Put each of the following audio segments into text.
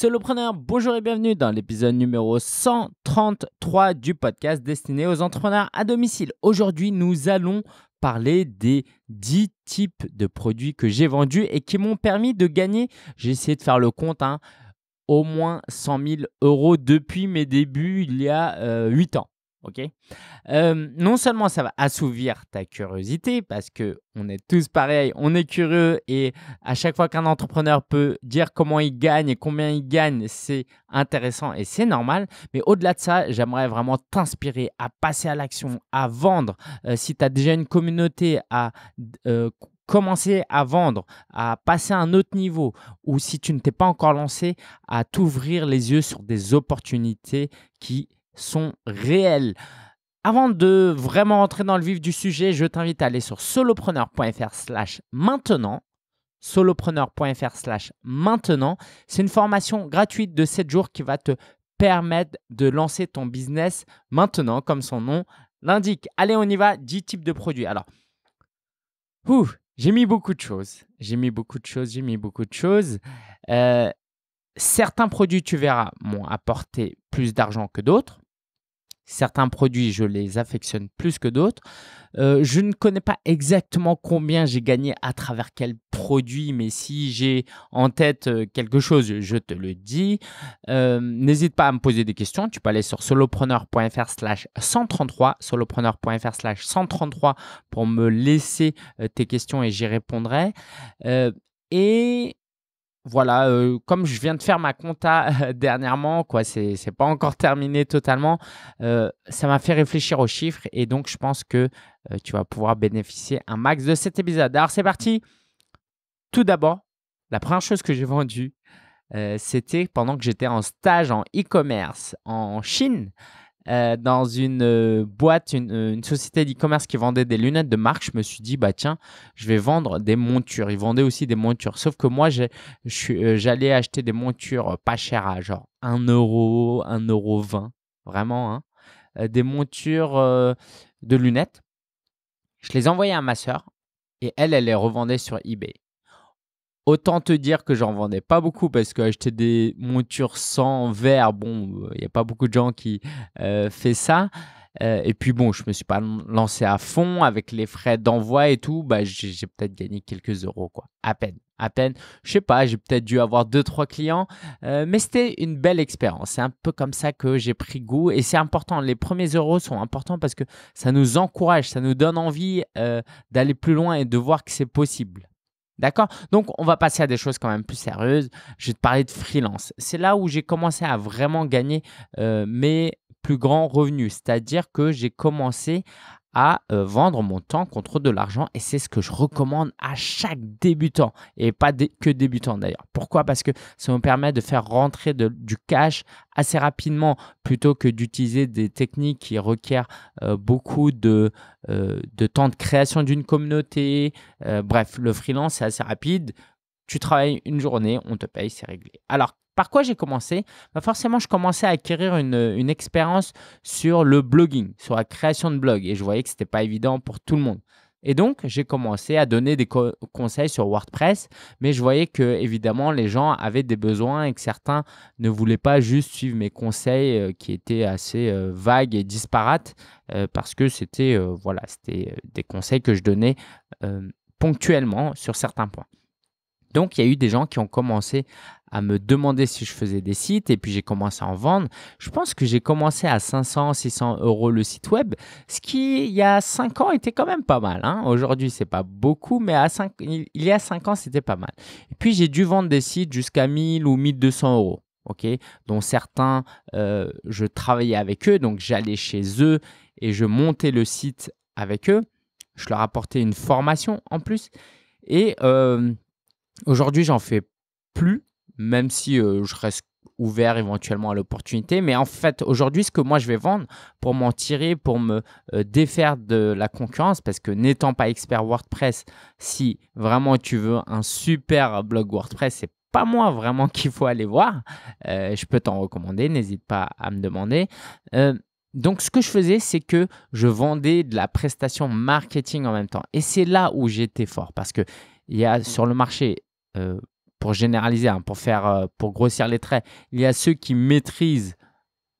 Solopreneur, bonjour et bienvenue dans l'épisode numéro 133 du podcast destiné aux entrepreneurs à domicile. Aujourd'hui, nous allons parler des 10 types de produits que j'ai vendus et qui m'ont permis de gagner, j'ai essayé de faire le compte, hein, au moins 100 000 euros depuis mes débuts il y a 8 euh, ans ok Non seulement ça va assouvir ta curiosité, parce que on est tous pareils, on est curieux, et à chaque fois qu'un entrepreneur peut dire comment il gagne et combien il gagne, c'est intéressant et c'est normal. Mais au-delà de ça, j'aimerais vraiment t'inspirer à passer à l'action, à vendre. si tu as déjà une communauté, à commencer à vendre, à passer à un autre niveau, ou si tu ne t'es pas encore lancé, à t'ouvrir les yeux sur des opportunités qui sont réels. Avant de vraiment rentrer dans le vif du sujet, je t'invite à aller sur solopreneur.fr slash maintenant. Solopreneur.fr slash maintenant. C'est une formation gratuite de 7 jours qui va te permettre de lancer ton business maintenant, comme son nom l'indique. Allez, on y va, 10 types de produits. Alors, j'ai mis beaucoup de choses. J'ai mis beaucoup de choses, j'ai mis beaucoup de choses. Euh, certains produits, tu verras, m'ont apporté plus d'argent que d'autres. Certains produits, je les affectionne plus que d'autres. Euh, je ne connais pas exactement combien j'ai gagné à travers quel produit, mais si j'ai en tête euh, quelque chose, je te le dis. Euh, n'hésite pas à me poser des questions. Tu peux aller sur solopreneur.fr slash 133, solopreneur.fr slash 133 pour me laisser tes questions et j'y répondrai. et voilà, euh, comme je viens de faire ma compta euh, dernièrement, quoi, c'est pas encore terminé totalement, euh, ça m'a fait réfléchir aux chiffres et donc je pense que tu vas pouvoir bénéficier un max de cet épisode. Alors c'est parti. Tout d'abord, la première chose que j'ai vendue, c'était pendant que j'étais en stage en e-commerce en Chine. Euh, dans une euh, boîte, euh, une, société d'e-commerce qui vendait des lunettes de marque. Je me suis dit, bah tiens, je vais vendre des montures. Ils vendaient aussi des montures. Sauf que moi, j'allais acheter des montures pas chères à genre 1 euro, 1 euro 20, vraiment. Hein. des montures de lunettes. Je les envoyais à ma sœur et elle, elle les revendait sur eBay. Autant te dire que j'en vendais pas beaucoup parce que acheter des montures sans verre, bon, il euh, n'y a pas beaucoup de gens qui euh, font ça. Euh, et puis bon, je me suis pas lancé à fond avec les frais d'envoi et tout. Bah, j'ai peut-être gagné quelques euros, quoi. À peine, à peine. Je sais pas, j'ai peut-être dû avoir deux trois clients, mais c'était une belle expérience. C'est un peu comme ça que j'ai pris goût et c'est important. Les premiers euros sont importants parce que ça nous encourage, ça nous donne envie d'aller plus loin et de voir que c'est possible. D'accord Donc, on va passer à des choses quand même plus sérieuses. Je vais te parler de freelance. C'est là où j'ai commencé à vraiment gagner euh, mes plus grands revenus. C'est-à-dire que j'ai commencé à euh, vendre mon temps contre de l'argent et c'est ce que je recommande à chaque débutant et pas que débutant d'ailleurs. Pourquoi Parce que ça me permet de faire rentrer du cash assez rapidement plutôt que d'utiliser des techniques qui requièrent euh, beaucoup de, euh, de, temps de création d'une communauté. bref, le freelance c'est assez rapide. Tu travailles une journée, on te paye, c'est réglé. Alors par quoi j'ai commencé bah, Forcément, je commençais à acquérir une, expérience sur le blogging, sur la création de blogs. Et je voyais que ce n'était pas évident pour tout le monde. Et donc, j'ai commencé à donner des conseils sur WordPress, mais je voyais que, évidemment, les gens avaient des besoins et que certains ne voulaient pas juste suivre mes conseils euh, qui étaient assez euh, vagues et disparates euh, parce que c'était voilà, c'était des conseils que je donnais ponctuellement sur certains points. Donc, il y a eu des gens qui ont commencé à me demander si je faisais des sites et puis j'ai commencé à en vendre. Je pense que j'ai commencé à 500, 600 euros le site web, ce qui il y a 5 ans était quand même pas mal. Hein. Aujourd'hui, c'est pas beaucoup, mais à 5, il y a 5 ans, c'était pas mal. Et puis j'ai dû vendre des sites jusqu'à 1000 ou 1200 euros. ok dont certains, euh, je travaillais avec eux, donc j'allais chez eux et je montais le site avec eux. Je leur apportais une formation en plus. Et euh, aujourd'hui, j'en fais plus même si euh, je reste ouvert éventuellement à l'opportunité. Mais en fait, aujourd'hui, ce que moi je vais vendre pour m'en tirer, pour me euh, défaire de la concurrence, parce que n'étant pas expert WordPress, si vraiment tu veux un super blog WordPress, c'est pas moi vraiment qu'il faut aller voir. Euh, je peux t'en recommander, n'hésite pas à me demander. donc ce que je faisais, c'est que je vendais de la prestation marketing en même temps. Et c'est là où j'étais fort, parce que il y a sur le marché pour généraliser, hein, pour, faire, euh, pour grossir les traits, il y a ceux qui maîtrisent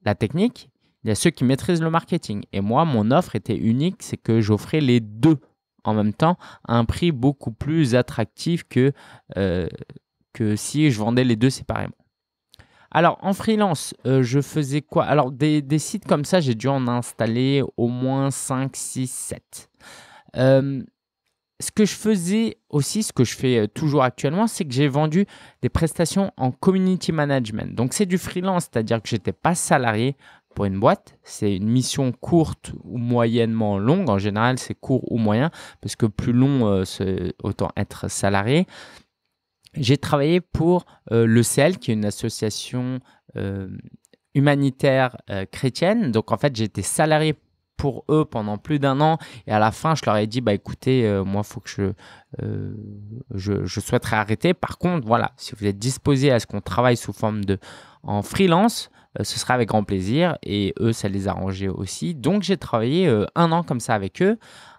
la technique, il y a ceux qui maîtrisent le marketing. Et moi, mon offre était unique, c'est que j'offrais les deux en même temps à un prix beaucoup plus attractif que, euh, que si je vendais les deux séparément. Alors en freelance, euh, je faisais quoi Alors des, sites comme ça, j'ai dû en installer au moins 5, 6, 7 ce que je faisais aussi, ce que je fais euh, toujours actuellement, c'est que j'ai vendu des prestations en community management. Donc c'est du freelance, c'est-à-dire que je n'étais pas salarié pour une boîte. C'est une mission courte ou moyennement longue. En général, c'est court ou moyen, parce que plus long, euh, c'est autant être salarié. J'ai travaillé pour euh, le CEL, qui est une association humanitaire chrétienne. Donc en fait, j'étais salarié pour eux pendant plus d'un an. Et à la fin, je leur ai dit, bah écoutez, moi, euh, moi, faut que je, euh, je, souhaiterais arrêter. Par contre, voilà, si vous êtes disposé à ce qu'on travaille sous forme de en freelance, euh, ce sera avec grand plaisir. Et eux, ça les arrangeait aussi. Donc, j'ai travaillé un an comme ça avec eux.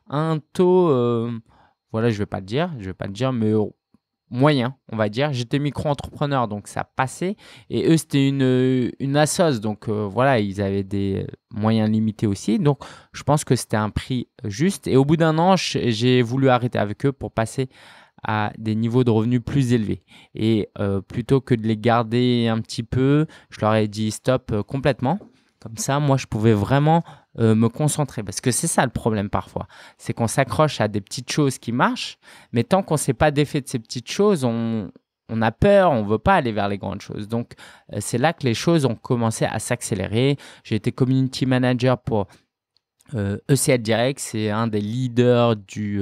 Un taux, voilà, je vais pas le dire, je vais pas le dire, mais moyen, on va dire. J'étais micro-entrepreneur, donc ça passait. Et eux, c'était une, euh, une donc euh, voilà, ils avaient des moyens limités aussi. Donc je pense que c'était un prix juste. Et au bout d'un an, j'ai voulu arrêter avec eux pour passer à des niveaux de revenus plus élevés. Et euh, plutôt que de les garder un petit peu, je leur ai dit stop complètement. Comme ça, moi, je pouvais vraiment euh, me concentrer. Parce que c'est ça le problème parfois. C'est qu'on s'accroche à des petites choses qui marchent, mais tant qu'on ne sait pas défait de ces petites choses, on, on a peur, on ne veut pas aller vers les grandes choses. Donc, euh, c'est là que les choses ont commencé à s'accélérer. J'ai été community manager pour ECL euh, e Direct. C'est un des leaders du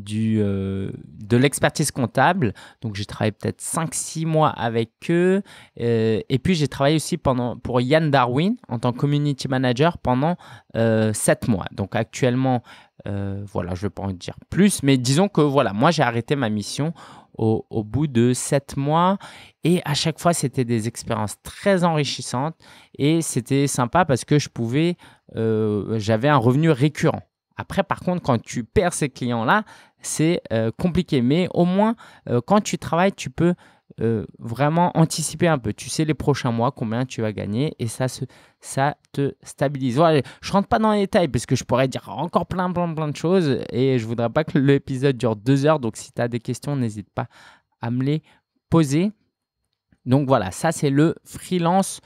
du, euh, de l'expertise comptable. Donc, j'ai travaillé peut-être 5-6 mois avec eux. Euh, et puis, j'ai travaillé aussi pendant, pour Yann Darwin en tant que community manager pendant euh, 7 mois. Donc, actuellement, euh, voilà, je ne vais pas en dire plus, mais disons que voilà, moi, j'ai arrêté ma mission au, bout de 7 mois. Et à chaque fois, c'était des expériences très enrichissantes et c'était sympa parce que je pouvais, j'avais un revenu récurrent. Après, par contre, quand tu perds ces clients-là, c'est euh, compliqué. Mais au moins, euh, quand tu travailles, tu peux euh, vraiment anticiper un peu. Tu sais les prochains mois combien tu vas gagner et ça, ça te stabilise. Je je rentre pas dans les détails parce que je pourrais dire encore plein, plein, plein de choses et je voudrais pas que l'épisode dure deux heures. Donc, si tu as des questions, n'hésite pas à me les poser. Donc voilà, ça c'est le freelance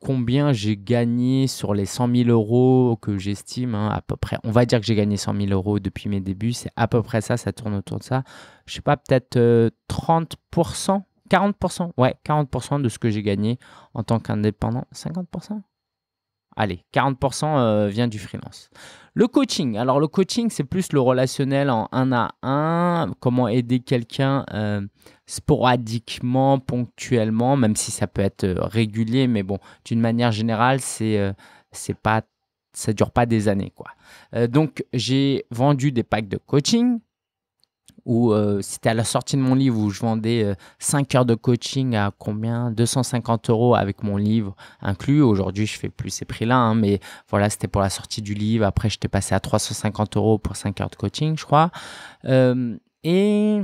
combien j'ai gagné sur les 100 000 euros que j'estime hein, à peu près. On va dire que j'ai gagné 100 000 euros depuis mes débuts. C'est à peu près ça, ça tourne autour de ça. Je sais pas, peut-être 30%, euh, 40%, ouais, 40% de ce que j'ai gagné en tant qu'indépendant. 50% Allez, 40% euh, vient du freelance. Le coaching. Alors le coaching, c'est plus le relationnel en un à un, comment aider quelqu'un euh, sporadiquement, ponctuellement, même si ça peut être euh, régulier, mais bon, d'une manière générale, euh, c'est pas ça dure pas des années quoi. donc j'ai vendu des packs de coaching où euh, c'était à la sortie de mon livre où je vendais 5 euh, heures de coaching à combien 250 euros avec mon livre inclus. Aujourd'hui, je fais plus ces prix-là, hein, mais voilà, c'était pour la sortie du livre. Après, je t'ai passé à 350 euros pour 5 heures de coaching, je crois. Euh, et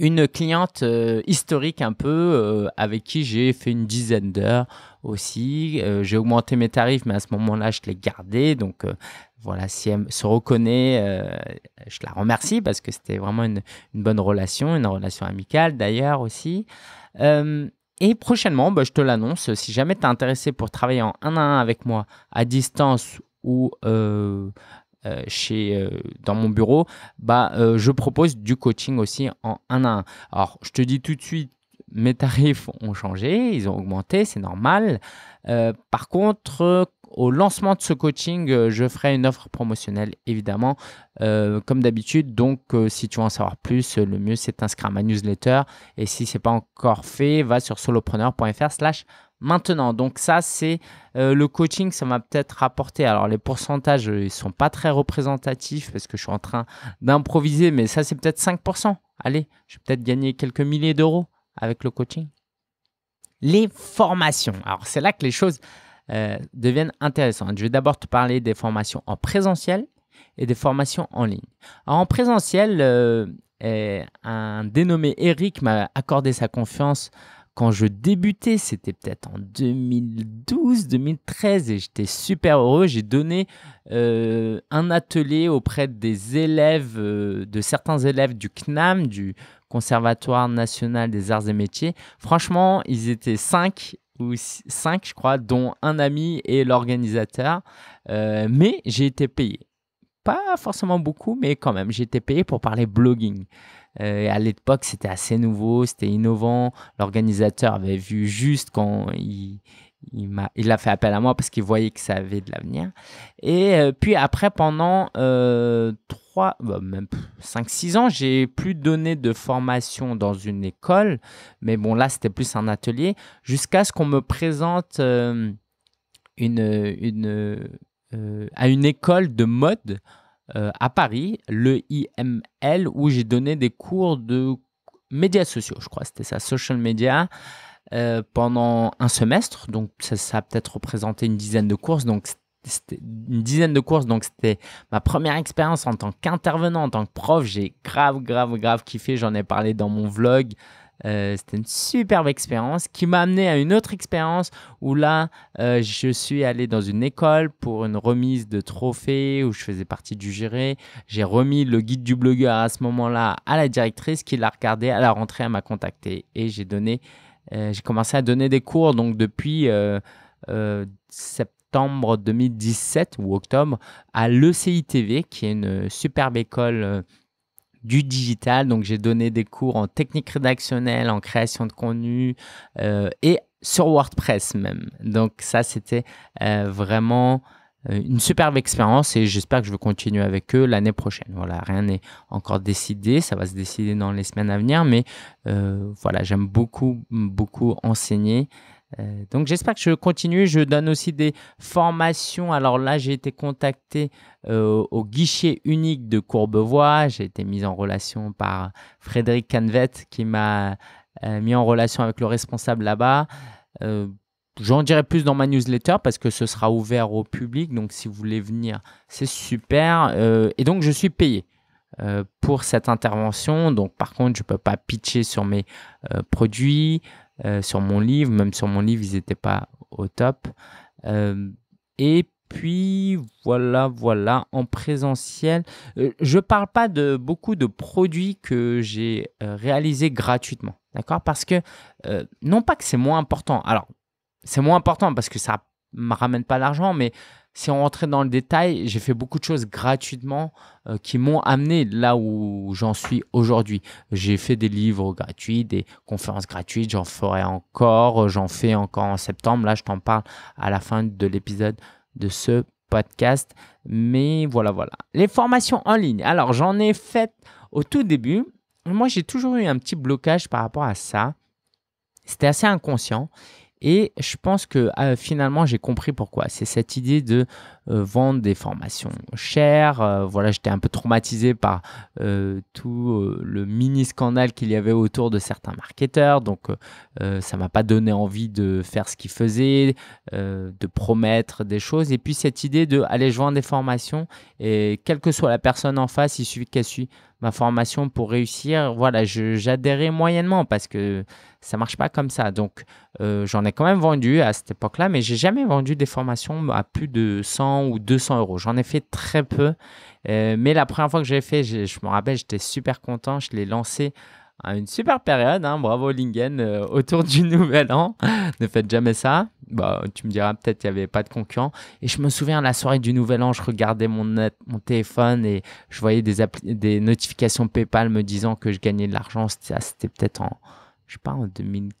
une cliente historique un peu avec qui j'ai fait une dizaine d'heures aussi. j'ai augmenté mes tarifs, mais à ce moment-là, je les gardais. Donc, voilà, si elle se reconnaît, euh, je la remercie parce que c'était vraiment une, bonne relation, une relation amicale d'ailleurs aussi. Euh, et prochainement, bah, je te l'annonce, si jamais tu es intéressé pour travailler en 1 à 1 avec moi à distance ou euh, chez, dans mon bureau, bah, je propose du coaching aussi en 1 à 1. Alors, je te dis tout de suite, mes tarifs ont changé, ils ont augmenté, c'est normal. par contre, au lancement de ce coaching, euh, je ferai une offre promotionnelle, évidemment, euh, comme d'habitude. Donc, euh, si tu veux en savoir plus, le mieux, c'est t'inscrire à ma newsletter. Et si ce n'est pas encore fait, va sur solopreneur.fr slash maintenant. Donc ça, c'est le coaching, ça m'a peut-être rapporté. Alors les pourcentages, ils sont pas très représentatifs parce que je suis en train d'improviser, mais ça, c'est peut-être 5%. Allez, je vais peut-être gagner quelques milliers d'euros avec le coaching. Les formations. Alors c'est là que les choses euh, deviennent intéressantes. Je vais d'abord te parler des formations en présentiel et des formations en ligne. Alors, en présentiel, euh, un dénommé Eric m'a accordé sa confiance quand je débutais, c'était peut-être en 2012-2013 et j'étais super heureux. J'ai donné euh, un atelier auprès des élèves, de certains élèves du CNAM, du Conservatoire national des arts et métiers. Franchement, ils étaient cinq ou cinq, je crois, dont un ami et l'organisateur. Euh, mais j'ai été payé. Pas forcément beaucoup, mais quand même, j'ai été payé pour parler blogging. Euh, à l'époque, c'était assez nouveau, c'était innovant. L'organisateur avait vu juste quand il, il, a, il a fait appel à moi parce qu'il voyait que ça avait de l'avenir. Et euh, puis après, pendant trois bah, même 5-6 ans, j'ai plus donné de formation dans une école, mais bon là c'était plus un atelier, jusqu'à ce qu'on me présente euh, une, une euh, à une école de mode euh, à Paris, le IML, où j'ai donné des cours de médias sociaux, je crois, c'était ça, social media. pendant un semestre, donc ça, ça a peut-être représenté une dizaine de courses, donc une dizaine de courses, donc c'était ma première expérience en tant qu'intervenant, en tant que prof. J'ai grave, grave, grave kiffé. J'en ai parlé dans mon vlog. Euh, c'était une superbe expérience qui m'a amené à une autre expérience où là, euh, je suis allé dans une école pour une remise de trophées où je faisais partie du géré J'ai remis le guide du blogueur à ce moment-là à la directrice qui l'a regardé à la rentrée, elle m'a contacté et j'ai donné, euh, j'ai commencé à donner des cours donc depuis septembre 2017 ou octobre à l'ECITV, qui est une euh, superbe école euh, du digital. Donc, j'ai donné des cours en technique rédactionnelle, en création de contenu euh, et sur WordPress même. Donc, ça, c'était vraiment une superbe expérience et j'espère que je vais continuer avec eux l'année prochaine. Voilà, rien n'est encore décidé, ça va se décider dans les semaines à venir, mais voilà, j'aime beaucoup, beaucoup enseigner euh, donc j'espère que je continue. Je donne aussi des formations. Alors là, j'ai été contacté euh, au guichet unique de Courbevoie. J'ai été mis en relation par Frédéric Canvet qui m'a euh, mis en relation avec le responsable là-bas. J'en dirai plus dans ma newsletter parce que ce sera ouvert au public. Donc si vous voulez venir, c'est super. et donc je suis payé pour cette intervention. Donc par contre, je ne peux pas pitcher sur mes produits. Euh, sur mon livre. Même sur mon livre, ils n'étaient pas au top. Euh, et puis voilà, voilà, en présentiel. Euh, je ne parle pas de beaucoup de produits que j'ai réalisés gratuitement, d'accord Parce que, non pas que c'est moins important, alors c'est moins important parce que ça ne me ramène pas d'argent, mais si on rentrait dans le détail, j'ai fait beaucoup de choses gratuitement euh, qui m'ont amené là où j'en suis aujourd'hui. J'ai fait des livres gratuits, des conférences gratuites, j'en ferai encore, j'en fais encore en septembre. Là, je t'en parle à la fin de l'épisode de ce podcast. Mais voilà, voilà. Les formations en ligne. Alors, j'en ai fait au tout début. Moi, j'ai toujours eu un petit blocage par rapport à ça. C'était assez inconscient. Et je pense que ah, finalement, j'ai compris pourquoi. C'est cette idée de euh, vendre des formations chères. Euh, voilà, j'étais un peu traumatisé par euh, tout le mini scandale qu'il y avait autour de certains marketeurs. Donc, ça m'a pas donné envie de faire ce qu'ils faisaient, de promettre des choses. Et puis cette idée de aller joindre des formations et quelle que soit la personne en face, il suffit qu'elle suit ma formation pour réussir, voilà, j'adhérais moyennement parce que ça marche pas comme ça. Donc, j'en ai quand même vendu à cette époque-là, mais j'ai jamais vendu des formations à plus de 100, ou 200 euros. J'en ai fait très peu, euh, mais la première fois que j'ai fait, je, me rappelle, j'étais super content. Je l'ai lancé à une super période. Hein. bravo Lingen, euh, autour du nouvel an. ne faites jamais ça. Bah, tu me diras peut-être qu'il n'y avait pas de concurrent Et je me souviens, la soirée du nouvel an, je regardais mon, mon téléphone et je voyais des, des notifications PayPal me disant que je gagnais de l'argent. C'était ah, peut-être en, je sais pas, en 2015.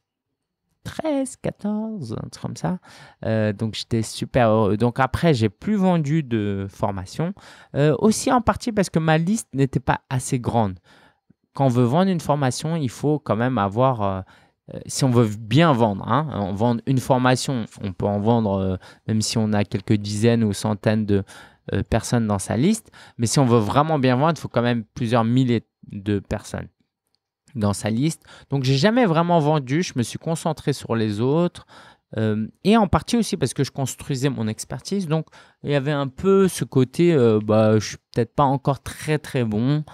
13, 14, un truc comme ça. Euh, donc j'étais super heureux. Donc après, j'ai plus vendu de formation. Euh, aussi en partie parce que ma liste n'était pas assez grande. Quand on veut vendre une formation, il faut quand même avoir... Euh, si on veut bien vendre, hein, on vend une formation, on peut en vendre même si on a quelques dizaines ou centaines de personnes dans sa liste. Mais si on veut vraiment bien vendre, il faut quand même plusieurs milliers de personnes dans sa liste. Donc j'ai jamais vraiment vendu, je me suis concentré sur les autres. Euh, et en partie aussi parce que je construisais mon expertise. Donc il y avait un peu ce côté, euh, bah, je suis peut-être pas encore très très bon.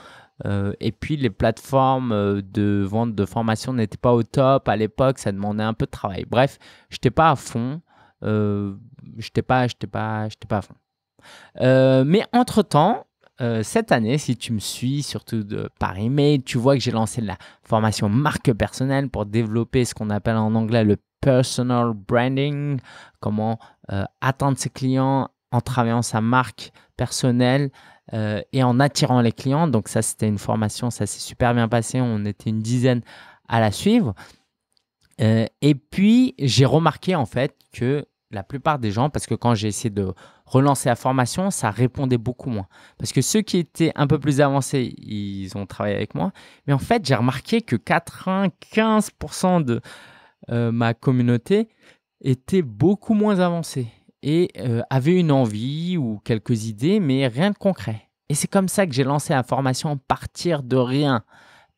Euh, et puis les plateformes euh, de vente de formation n'étaient pas au top à l'époque, ça demandait un peu de travail. Bref, je n'étais pas à fond. je n'étais pas, pas, pas à fond. mais entre-temps, euh, cette année, si tu me suis, surtout de, par email, tu vois que j'ai lancé la formation marque personnelle pour développer ce qu'on appelle en anglais le personal branding, comment euh, atteindre ses clients en travaillant sa marque personnelle euh, et en attirant les clients. Donc ça, c'était une formation, ça s'est super bien passé, on était une dizaine à la suivre. et puis, j'ai remarqué en fait que la plupart des gens, parce que quand j'ai essayé de relancer la formation, ça répondait beaucoup moins. Parce que ceux qui étaient un peu plus avancés, ils ont travaillé avec moi. Mais en fait, j'ai remarqué que 95% de euh, ma communauté était beaucoup moins avancée et euh, avait une envie ou quelques idées, mais rien de concret. Et c'est comme ça que j'ai lancé la formation à partir de rien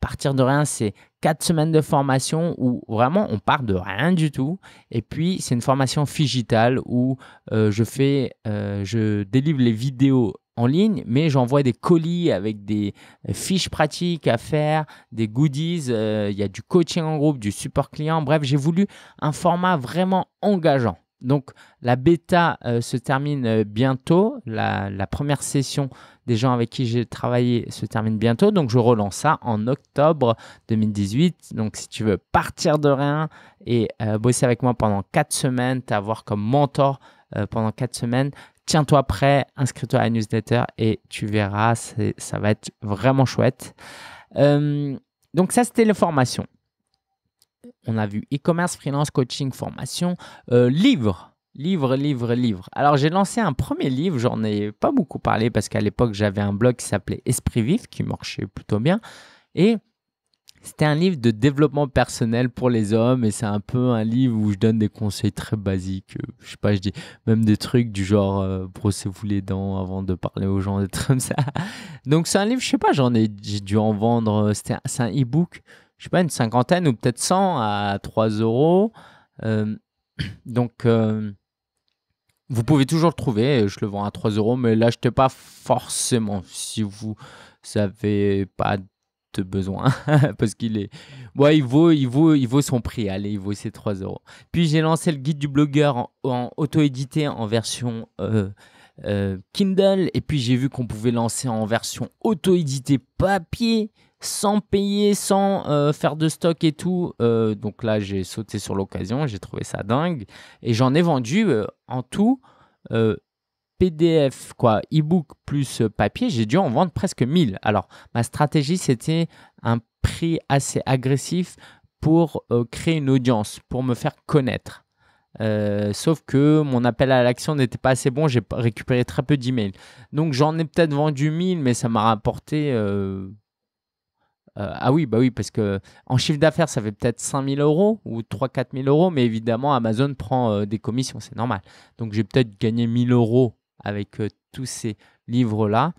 partir de rien, c'est quatre semaines de formation où vraiment on part de rien du tout. Et puis c'est une formation figitale où euh, je fais, euh, je délivre les vidéos en ligne, mais j'envoie des colis avec des euh, fiches pratiques à faire, des goodies, il y a du coaching en groupe, du support client, bref, j'ai voulu un format vraiment engageant. Donc la bêta se termine bientôt, la première session des gens avec qui j'ai travaillé se terminent bientôt. Donc, je relance ça en octobre 2018. Donc, si tu veux partir de rien et euh, bosser avec moi pendant quatre semaines, t'avoir comme mentor euh, pendant quatre semaines, tiens-toi prêt, inscris-toi à la newsletter et tu verras, ça va être vraiment chouette. Euh, donc ça, c'était les formations. On a vu e-commerce, freelance, coaching, formation, livre. Livre, livre, livre. Alors j'ai lancé un premier livre, j'en ai pas beaucoup parlé parce qu'à l'époque j'avais un blog qui s'appelait Esprit Vif qui marchait plutôt bien. Et c'était un livre de développement personnel pour les hommes et c'est un peu un livre où je donne des conseils très basiques. Euh, je sais pas, je dis même des trucs du genre euh, brossez-vous les dents avant de parler aux gens, des trucs comme ça. Donc c'est un livre, je sais pas, j'en ai, j'ai dû en vendre, euh, c'est un e-book, je sais pas, une cinquantaine ou peut-être 100 à 3 euros. donc vous pouvez toujours le trouver, euh, je le vends à 3 euros, mais l'achetez pas forcément si vous n'avez pas de besoin parce qu'il est ouais il vaut il vaut il vaut son prix allez il vaut ses 3 euros puis j'ai lancé le guide du blogueur en, auto édité en version euh, euh, Kindle et puis j'ai vu qu'on pouvait lancer en version auto édité papier sans payer, sans euh, faire de stock et tout. Euh, donc là, j'ai sauté sur l'occasion, j'ai trouvé ça dingue. Et j'en ai vendu euh, en tout PDF, quoi, e-book plus papier, j'ai dû en vendre presque 1000. Alors, ma stratégie, c'était un prix assez agressif pour créer une audience, pour me faire connaître. sauf que mon appel à l'action n'était pas assez bon, j'ai récupéré très peu d'emails. Donc j'en ai peut-être vendu 1000, mais ça m'a rapporté euh, ah oui, bah oui, parce que en chiffre d'affaires, ça fait peut-être 000 euros ou 3-4 000 euros, mais évidemment, Amazon prend euh, des commissions, c'est normal. Donc, j'ai peut-être gagné 1000 euros avec euh, tous ces livres-là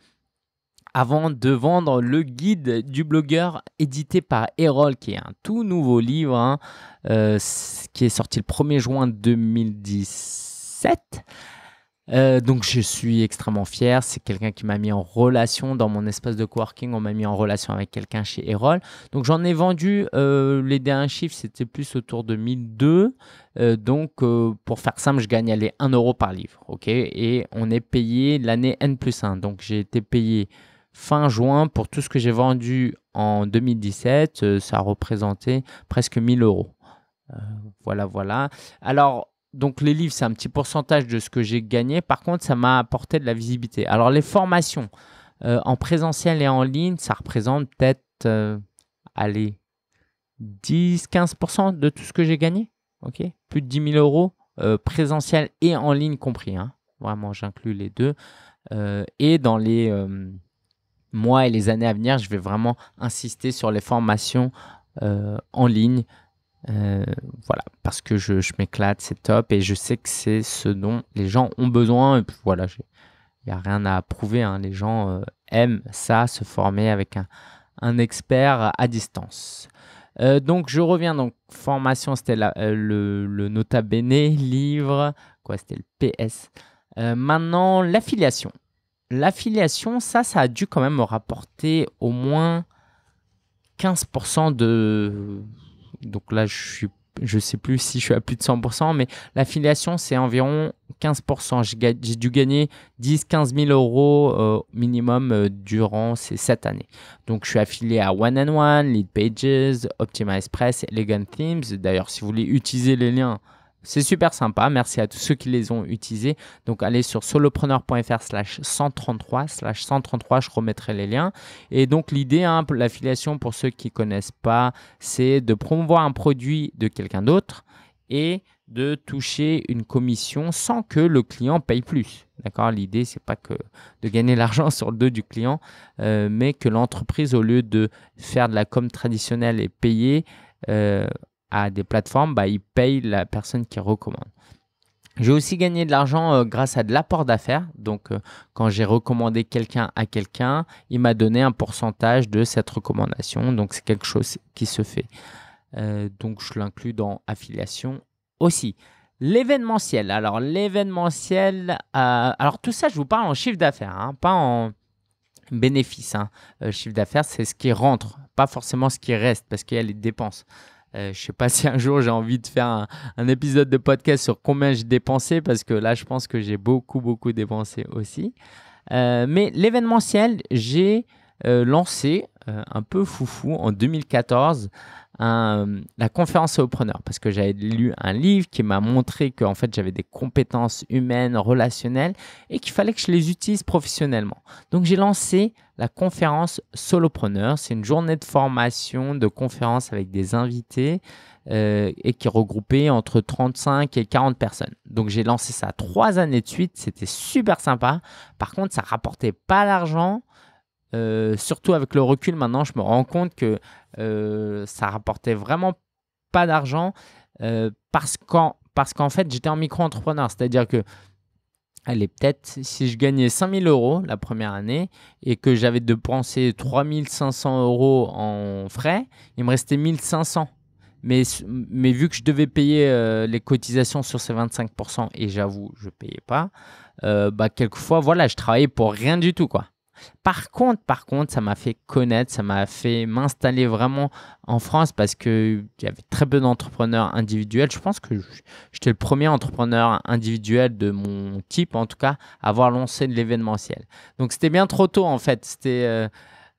avant de vendre le guide du blogueur édité par Erol, qui est un tout nouveau livre hein, qui est sorti le 1er juin 2017. Euh, donc je suis extrêmement fier. C'est quelqu'un qui m'a mis en relation dans mon espace de coworking. On m'a mis en relation avec quelqu'un chez Erol. Donc j'en ai vendu euh, les derniers chiffres, c'était plus autour de 1002. Euh, donc pour faire simple, je gagne les 1 euro par livre. ok Et on est payé l'année N plus 1. Donc j'ai été payé fin juin pour tout ce que j'ai vendu en 2017. ça représentait presque 1000 euros. voilà, voilà. Alors donc les livres, c'est un petit pourcentage de ce que j'ai gagné. Par contre, ça m'a apporté de la visibilité. Alors les formations euh, en présentiel et en ligne, ça représente peut-être, euh, allez, 10-15% de tout ce que j'ai gagné. Plus de 10 000 euros, euh, présentiel et en ligne compris. Hein. Vraiment, j'inclus les deux. et dans les mois et les années à venir, je vais vraiment insister sur les formations en ligne euh, voilà, parce que je, m'éclate, c'est top et je sais que c'est ce dont les gens ont besoin. Et puis voilà, il n'y a rien à prouver. Hein. Les gens euh, aiment ça, se former avec un, expert à distance. Euh, donc je reviens donc formation c'était le, le, nota bene livre quoi c'était le PS maintenant l'affiliation l'affiliation ça ça a dû quand même me rapporter au moins 15% de donc là, je suis sais plus si je suis à plus de 100%, mais l'affiliation, c'est environ 15%. J'ai dû gagner 10-15 000 euros euh, minimum euh, durant ces 7 années. Donc, je suis affilié à One and One, Lead Pages, Optima Express Elegant Themes. D'ailleurs, si vous voulez utiliser les liens, c'est super sympa. Merci à tous ceux qui les ont utilisés. Donc, allez sur solopreneur.fr slash 133 slash 133. Je remettrai les liens. Et donc, l'idée, hein, l'affiliation, pour ceux qui ne connaissent pas, c'est de promouvoir un produit de quelqu'un d'autre et de toucher une commission sans que le client paye plus. D'accord L'idée, c'est pas que de gagner l'argent sur le dos du client, euh, mais que l'entreprise, au lieu de faire de la com traditionnelle et payer, euh, à des plateformes, bah, ils payent la personne qui recommande. J'ai aussi gagné de l'argent euh, grâce à de l'apport d'affaires. Donc, euh, quand j'ai recommandé quelqu'un à quelqu'un, il m'a donné un pourcentage de cette recommandation. Donc, c'est quelque chose qui se fait. Euh, donc, je l'inclus dans affiliation aussi. L'événementiel. Alors, l'événementiel. alors, tout ça, je vous parle en chiffre d'affaires, hein, pas en bénéfice. Hein. chiffre d'affaires, c'est ce qui rentre, pas forcément ce qui reste parce qu'il y a les dépenses. Je euh, je sais pas si un jour j'ai envie de faire un, épisode de podcast sur combien j'ai dépensé parce que là je pense que j'ai beaucoup beaucoup dépensé aussi. Euh, mais l'événementiel, j'ai euh, lancé un peu foufou en 2014 euh, la conférence solopreneur parce que j'avais lu un livre qui m'a montré que en fait j'avais des compétences humaines, relationnelles et qu'il fallait que je les utilise professionnellement. Donc j'ai lancé la conférence solopreneur. C'est une journée de formation, de conférence avec des invités euh, et qui regroupait entre 35 et 40 personnes. Donc j'ai lancé ça trois années de suite. C'était super sympa. Par contre, ça rapportait pas d'argent. Euh, surtout avec le recul, maintenant, je me rends compte que euh, ça rapportait vraiment pas d'argent euh, parce qu'en fait, j'étais en micro-entrepreneur. C'est-à-dire que, allez, peut-être si je gagnais 5000 euros la première année et que j'avais dépensé 3500 euros en frais, il me restait 1500. Mais, mais vu que je devais payer euh, les cotisations sur ces 25%, et j'avoue, je ne payais pas, bah, quelquefois, voilà, je travaillais pour rien du tout, quoi. Par contre, par contre, ça m'a fait connaître, ça m'a fait m'installer vraiment en France parce que y avait très peu d'entrepreneurs individuels. Je pense que j'étais le premier entrepreneur individuel de mon type, en tout cas, à avoir lancé de l'événementiel. Donc c'était bien trop tôt en fait. C'était euh,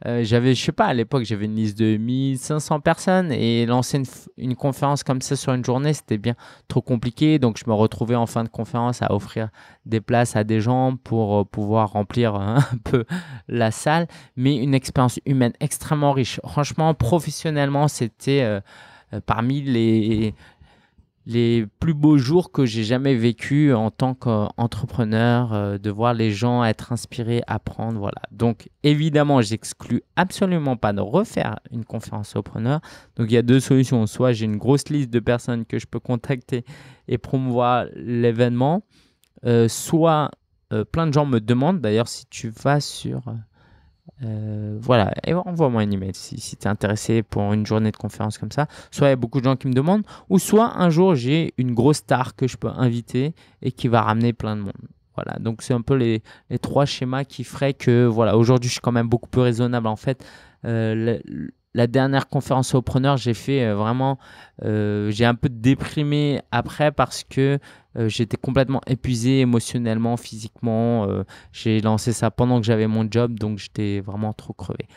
euh, j'avais, je sais pas, à l'époque, j'avais une liste de 1500 personnes et lancer une, conférence comme ça sur une journée, c'était bien trop compliqué. Donc, je me retrouvais en fin de conférence à offrir des places à des gens pour euh, pouvoir remplir hein, un peu la salle, mais une expérience humaine extrêmement riche. Franchement, professionnellement, c'était euh, parmi les, les plus beaux jours que j'ai jamais vécu en tant qu'entrepreneur, euh, de voir les gens être inspirés, apprendre, voilà. Donc évidemment, j'exclus absolument pas de refaire une conférence entrepreneur. Donc il y a deux solutions, soit j'ai une grosse liste de personnes que je peux contacter et promouvoir l'événement, euh, soit euh, plein de gens me demandent d'ailleurs si tu vas sur euh, voilà, et envoie-moi un email si, si tu es intéressé pour une journée de conférence comme ça. Soit il y a beaucoup de gens qui me demandent, ou soit un jour j'ai une grosse star que je peux inviter et qui va ramener plein de monde. Voilà, donc c'est un peu les, trois schémas qui feraient que, voilà, aujourd'hui je suis quand même beaucoup plus raisonnable. En fait, euh, la dernière conférence au preneur, j'ai fait euh, vraiment, j'ai un peu déprimé après parce que euh, j'étais complètement épuisé émotionnellement, physiquement. Euh, j'ai lancé ça pendant que j'avais mon job, donc j'étais vraiment trop crevé.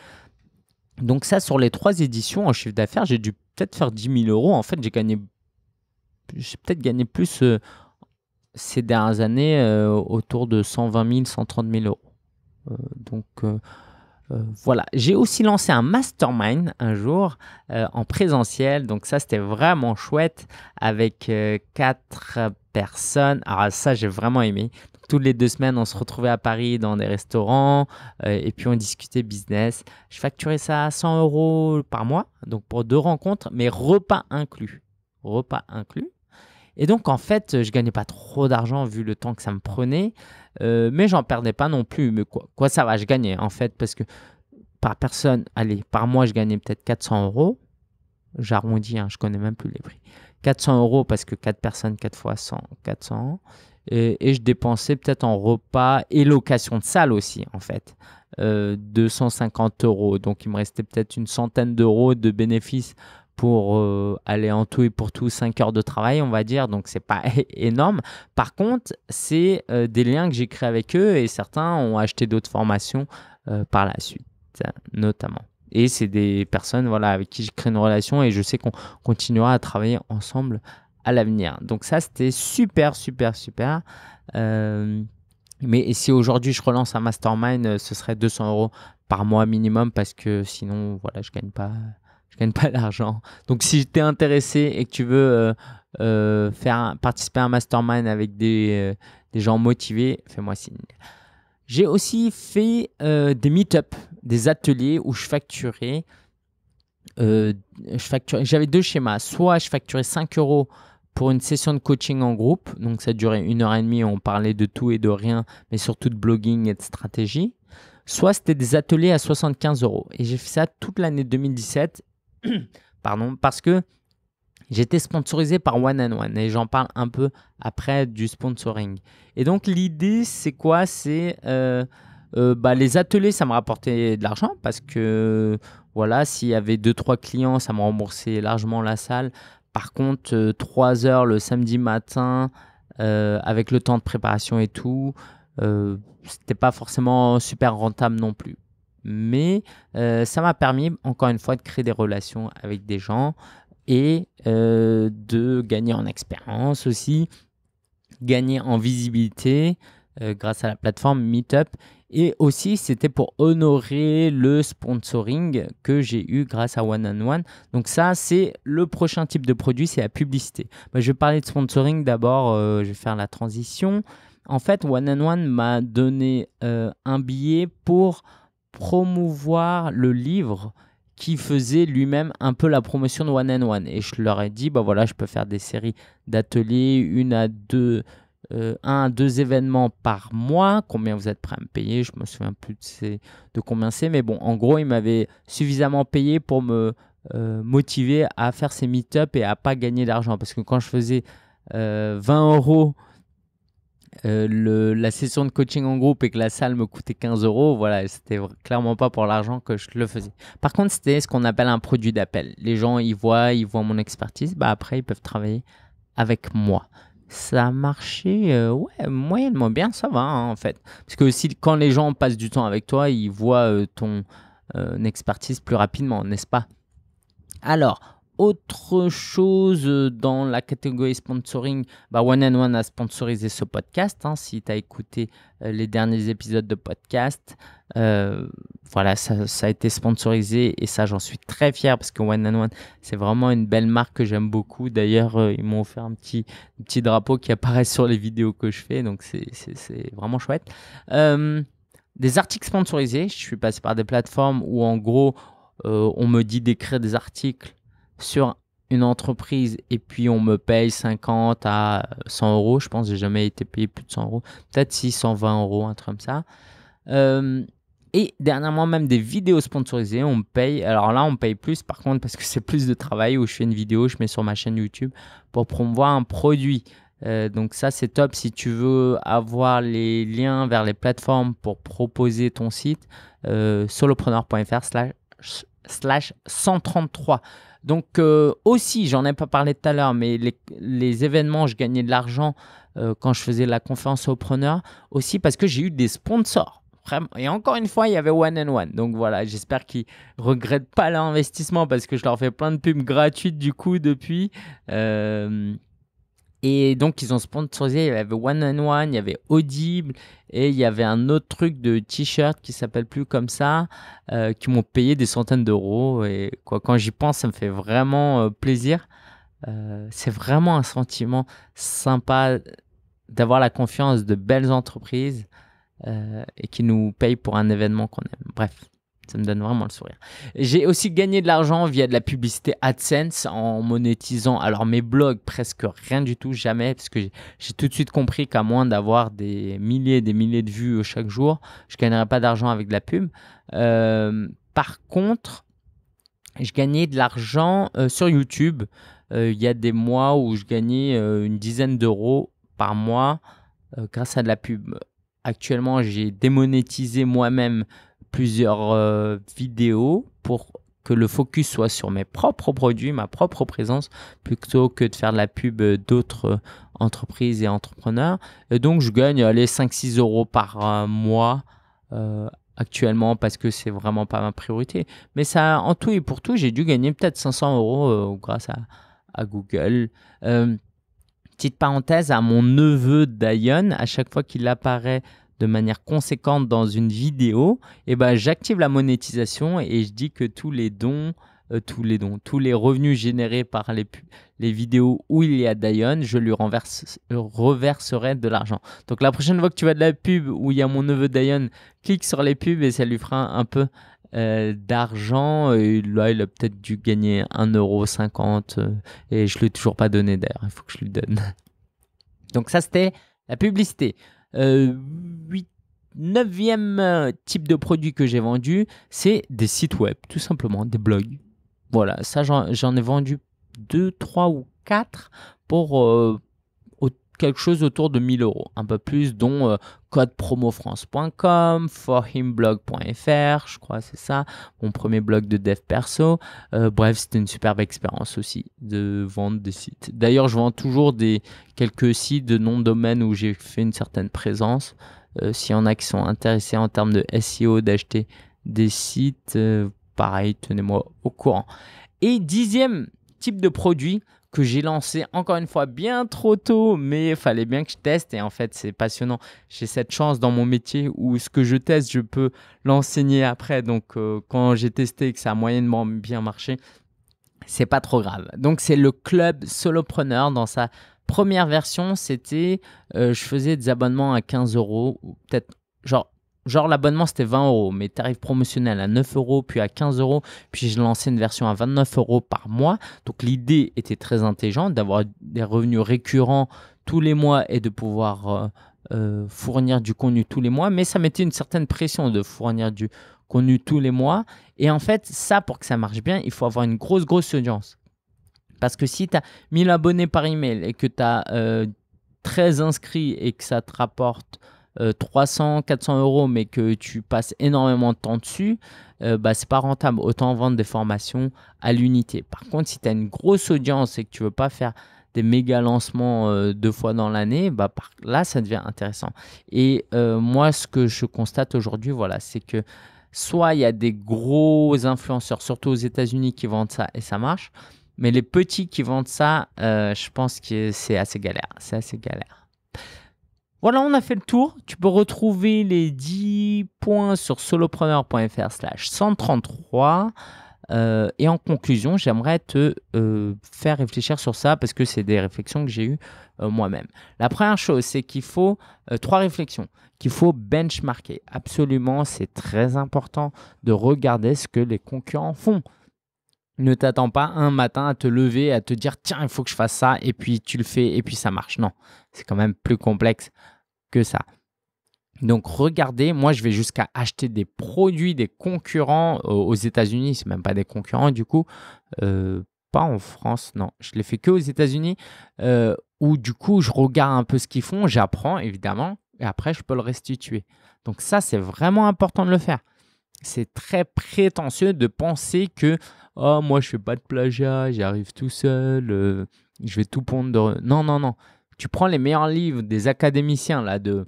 Donc ça, sur les trois éditions en chiffre d'affaires, j'ai dû peut-être faire 10 000 euros. En fait, j'ai gagné, j'ai peut-être gagné plus euh, ces dernières années autour de 120 000, 130 000 euros. donc voilà, j'ai aussi lancé un mastermind un jour en présentiel, donc ça c'était vraiment chouette avec quatre personne. Alors ah, ça, j'ai vraiment aimé. toutes les deux semaines, on se retrouvait à Paris dans des restaurants euh, et puis on discutait business. Je facturais ça à 100 euros par mois, donc pour deux rencontres, mais repas inclus. Repas inclus. Et donc en fait, je gagnais pas trop d'argent vu le temps que ça me prenait, euh, mais j'en perdais pas non plus. Mais quoi, ça va, je gagnais en fait parce que par personne, allez, par mois, je gagnais peut-être 400 euros. J'arrondis, je hein, je connais même plus les prix. 400 euros parce que 4 personnes, 4 fois 100, 400. Et, je dépensais peut-être en repas et location de salle aussi, en fait, 250 euh, euros. Donc il me restait peut-être une centaine d'euros de bénéfices pour euh, aller en tout et pour tout 5 heures de travail, on va dire. Donc, c'est pas énorme. Par contre, c'est euh, des liens que j'ai créés avec eux et certains ont acheté d'autres formations par la suite, notamment. Et c'est des personnes voilà, avec qui je crée une relation et je sais qu'on continuera à travailler ensemble à l'avenir. Donc ça, c'était super, super, super. Euh, mais si aujourd'hui je relance un mastermind, euh, ce serait 200 euros par mois minimum parce que sinon, voilà, je gagne pas, je gagne pas l'argent. Donc si tu es intéressé et que tu veux euh, faire participer à un mastermind avec des, gens motivés, fais-moi signe. J'ai aussi fait des meet-ups des ateliers où je facturais. Euh, J'avais deux schémas. Soit je facturais 5 euros pour une session de coaching en groupe, donc ça durait une heure et demie, on parlait de tout et de rien, mais surtout de blogging et de stratégie. Soit c'était des ateliers à 75 euros. Et j'ai fait ça toute l'année 2017, pardon, parce que j'étais sponsorisé par One and One et j'en parle un peu après du sponsoring. Et donc l'idée, c'est quoi C'est euh, euh, bah, les ateliers, ça me rapportait de l'argent parce que voilà, s'il y avait 2-3 clients, ça me remboursait largement la salle. Par contre, 3 euh, heures le samedi matin, euh, avec le temps de préparation et tout, c'était pas forcément super rentable non plus. Mais ça m'a permis, encore une fois, de créer des relations avec des gens et de gagner en expérience aussi, gagner en visibilité grâce à la plateforme Meetup et aussi, c'était pour honorer le sponsoring que j'ai eu grâce à One on One. Donc ça, c'est le prochain type de produit, c'est la publicité. Bah, je vais parler de sponsoring d'abord, euh, je vais faire la transition. En fait, One on One m'a donné euh, un billet pour promouvoir le livre qui faisait lui-même un peu la promotion de One and One. Et je leur ai dit, bah voilà, je peux faire des séries d'ateliers, une à deux, euh, un deux événements par mois. Combien vous êtes prêt à me payer Je me souviens plus de, combien c'est, mais bon, en gros, il m'avait suffisamment payé pour me euh, motiver à faire ces meet-up et à pas gagner d'argent. Parce que quand je faisais 20 euh, euros la session de coaching en groupe et que la salle me coûtait 15 euros, voilà, c'était clairement pas pour l'argent que je le faisais. Par contre, c'était ce qu'on appelle un produit d'appel. Les gens, ils voient, ils voient mon expertise, bah après, ils peuvent travailler avec moi ça a marché euh, ouais, moyennement bien, ça va hein, en fait. Parce que quand les gens passent du temps avec toi, ils voient euh, ton euh, expertise plus rapidement, n'est-ce pas Alors, autre chose euh, dans la catégorie sponsoring, bah One and One a sponsorisé ce podcast. Hein, si tu as écouté euh, les derniers épisodes de podcast, euh, voilà, ça, a été sponsorisé et ça, j'en suis très fier parce que One One, c'est vraiment une belle marque que j'aime beaucoup. D'ailleurs, ils m'ont offert un petit, petit drapeau qui apparaît sur les vidéos que je fais, donc c'est vraiment chouette. des articles sponsorisés, je suis passé par des plateformes où en gros, on me dit d'écrire des articles sur une entreprise et puis on me paye 50 à 100 euros, je pense que j'ai jamais été payé plus de 100 euros, peut-être 620 euros, un truc comme ça. Euh, et dernièrement, même des vidéos sponsorisées, on me paye. Alors là, on me paye plus par contre parce que c'est plus de travail où je fais une vidéo, je mets sur ma chaîne YouTube pour promouvoir un produit. Euh, donc ça, c'est top si tu veux avoir les liens vers les plateformes pour proposer ton site. Euh, solopreneur.fr slash 133. Donc euh, aussi, j'en ai pas parlé tout à l'heure, mais les, événements, je gagnais de l'argent euh, quand je faisais la conférence aux preneurs, aussi parce que j'ai eu des sponsors. Et encore une fois, il y avait One and One. Donc voilà, j'espère qu'ils ne regrettent pas l'investissement parce que je leur fais plein de pubs gratuites du coup depuis. Euh, et donc, ils ont sponsorisé, il y avait One and One, il y avait Audible, et il y avait un autre truc de t-shirt qui s'appelle plus comme ça, euh, qui m'ont payé des centaines d'euros. Et quoi, quand j'y pense, ça me fait vraiment euh, plaisir. Euh, c'est vraiment un sentiment sympa d'avoir la confiance de belles entreprises et qui nous payent pour un événement qu'on aime. Bref. Ça me donne vraiment le sourire. J'ai aussi gagné de l'argent via de la publicité AdSense en monétisant alors mes blogs presque rien du tout, jamais, parce que j'ai tout de suite compris qu'à moins d'avoir des milliers et des milliers de vues euh, chaque jour, je ne gagnerais pas d'argent avec de la pub. Euh, par contre, je gagnais de l'argent euh, sur YouTube. Il y a des mois où je gagnais une dizaine d'euros par mois grâce à de la pub. Actuellement, j'ai démonétisé moi-même plusieurs euh, vidéos pour que le focus soit sur mes propres produits, ma propre présence, plutôt que de faire de la pub euh, d'autres euh, entreprises et entrepreneurs. Et donc, je gagne les 5-6 euros par mois actuellement parce que c'est vraiment pas ma priorité. Mais ça, en tout et pour tout, j'ai dû gagner peut-être 500 euros grâce à, Google. petite parenthèse à mon neveu Dayon, à chaque fois qu'il apparaît de manière conséquente dans une vidéo, et eh ben j'active la monétisation et je dis que tous les dons, euh, tous les dons, tous les revenus générés par les, les vidéos où il y a Dayon je lui renverse, reverserai de l'argent. Donc la prochaine fois que tu vas de la pub où il y a mon neveu Dayon clique sur les pubs et ça lui fera un, peu euh, d'argent. Et là, il a peut-être dû gagner 1,50€ euh, et je ne ai toujours pas donné d'ailleurs, il faut que je lui donne. Donc ça, c'était la publicité. 8 euh, e euh, type de produit que j'ai vendu, c'est des sites web, tout simplement, des blogs. Voilà, ça j'en ai vendu 2, 3 ou 4 pour, euh, quelque chose autour de 1000 euros, un peu plus, dont euh, codepromofrance.com, forhimblog.fr, je crois, c'est ça, mon premier blog de dev perso. Euh, bref, c'était une superbe expérience aussi de vendre des sites. D'ailleurs, je vends toujours des quelques sites de noms de domaine où j'ai fait une certaine présence. Si euh, S'il y en a qui sont intéressés en termes de SEO, d'acheter des sites, pareil, tenez-moi au courant. Et dixième type de produit, que j'ai lancé encore une fois bien trop tôt, mais il fallait bien que je teste et en fait c'est passionnant. J'ai cette chance dans mon métier où ce que je teste, je peux l'enseigner après. Donc euh, quand j'ai testé et que ça a moyennement bien marché, c'est pas trop grave. Donc c'est le club solopreneur dans sa première version, c'était euh, je faisais des abonnements à 15 euros ou peut-être genre Genre, l'abonnement, c'était 20 euros, mais tarif promotionnel à 9 euros, puis à 15 euros, puis je lancé une version à 29 euros par mois. Donc, l'idée était très intelligente d'avoir des revenus récurrents tous les mois et de pouvoir euh, euh, fournir du contenu tous les mois, mais ça mettait une certaine pression de fournir du contenu tous les mois. Et en fait, ça, pour que ça marche bien, il faut avoir une grosse, grosse audience. Parce que si tu as 1000 abonnés par email et que tu as 13 inscrits et que ça te rapporte 300, euh, 400 euros, mais que tu passes énormément de temps dessus, ce euh, bah, c'est pas rentable. Autant vendre des formations à l'unité. Par contre, si tu as une grosse audience et que tu veux pas faire des méga lancements euh, deux fois dans l'année, bah, là, ça devient intéressant. Et moi, ce que je constate aujourd'hui, voilà, c'est que soit il y a des gros influenceurs, surtout aux États-Unis, qui vendent ça et ça marche. Mais les petits qui vendent ça, je pense que c'est assez galère. C'est assez galère. Voilà, on a fait le tour. Tu peux retrouver les 10 points sur solopreneur.fr slash 133. Euh, et en conclusion, j'aimerais te euh, faire réfléchir sur ça parce que c'est des réflexions que j'ai eues euh, moi-même. La première chose, c'est qu'il faut trois réflexions qu'il faut benchmarker. Absolument, c'est très important de regarder ce que les concurrents font. Ne t'attends pas un matin à te lever, à te dire tiens, il faut que je fasse ça, et puis tu le fais, et puis ça marche. Non, c'est quand même plus complexe que ça. Donc regardez, moi je vais jusqu'à acheter des produits des concurrents euh, aux États-Unis, c'est même pas des concurrents du coup, euh, pas en France, non, je les fais que aux États-Unis, euh, où du coup je regarde un peu ce qu'ils font, j'apprends évidemment, et après je peux le restituer. Donc ça c'est vraiment important de le faire c'est très prétentieux de penser que oh moi je fais pas de plagiat, j'arrive tout seul, euh, je vais tout pondre. Non non non, tu prends les meilleurs livres des académiciens là de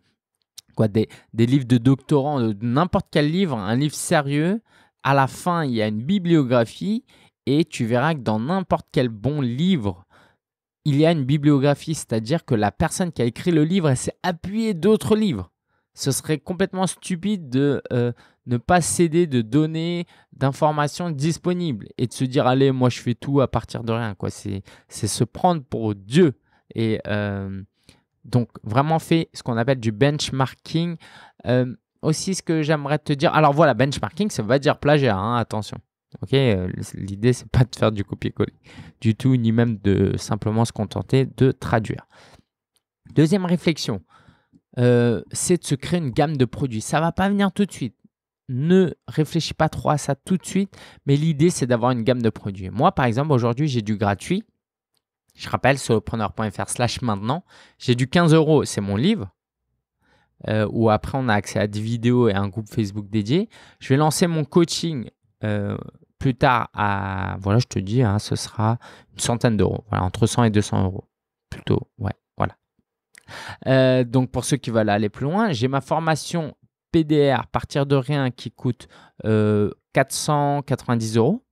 quoi des, livres de doctorants, de n'importe quel livre, un livre sérieux. À la fin, il y a une bibliographie et tu verras que dans n'importe quel bon livre, il y a une bibliographie, c'est-à-dire que la personne qui a écrit le livre, s'est appuyée d'autres livres ce serait complètement stupide de euh, ne pas céder de données, d'informations disponibles et de se dire allez, moi je fais tout à partir de rien. Quoi. C'est, c'est se prendre pour Dieu. Et euh, donc vraiment fait ce qu'on appelle du benchmarking. Euh, aussi ce que j'aimerais te dire, alors voilà, benchmarking, ça va dire plagiat, hein, attention. Ok, l'idée c'est pas de faire du copier-coller du tout, ni même de simplement se contenter de traduire. Deuxième réflexion, euh, c'est de se créer une gamme de produits. Ça ne va pas venir tout de suite. Ne réfléchis pas trop à ça tout de suite, mais l'idée, c'est d'avoir une gamme de produits. Moi, par exemple, aujourd'hui, j'ai du gratuit. Je rappelle, solopreneur.fr slash maintenant, j'ai du 15 euros, c'est mon livre, euh, où après on a accès à des vidéos et un groupe Facebook dédié. Je vais lancer mon coaching euh, plus tard à, voilà, je te dis, hein, ce sera une centaine d'euros, voilà, entre 100 et 200 euros, plutôt, ouais, euh, donc pour ceux qui veulent aller plus loin, j'ai ma formation PDR, partir de rien, qui coûte 490 euh, euros.